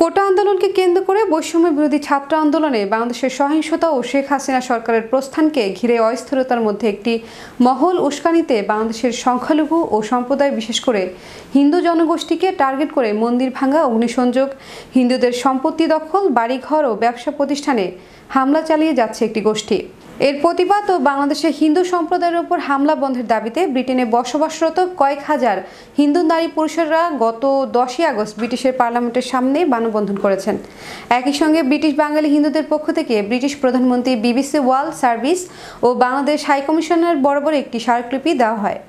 কোটা আন্দোলনকে কেন্দ্র করে বৈষম্য বিরোধী ছাত্র আন্দোলনে বাংলাদেশের সহিংসতা ও শেখ হাসিনা সরকারের প্রস্থানকে ঘিরে অস্থিরতার মধ্যে একটি মহল উস্কানিতে বাংলাদেশের সংখ্যালঘু ও সম্প্রদায় বিশেষ করে হিন্দু জনগোষ্ঠীকে টার্গেট করে মন্দির ভাঙা অগ্নিসংযোগ হিন্দুদের সম্পত্তি দখল বাড়িঘর ও ব্যবসা প্রতিষ্ঠানে হামলা চালিয়ে যাচ্ছে একটি গোষ্ঠী এর প্রতিবাদ ও বাংলাদেশে হিন্দু সম্প্রদায়ের উপর হামলা বন্ধের দাবিতে ব্রিটেনে বসবাসরত কয়েক হাজার হিন্দু নারী পুরুষেরা গত দশই আগস্ট ব্রিটিশের পার্লামেন্টের সামনে মানববন্ধন করেছেন একই সঙ্গে ব্রিটিশ বাঙালি হিন্দুদের পক্ষ থেকে ব্রিটিশ প্রধানমন্ত্রী বিবিসি ওয়ার্ল্ড সার্ভিস ও বাংলাদেশ হাইকমিশনের বরাবর একটি স্মারকলিপি দেওয়া হয়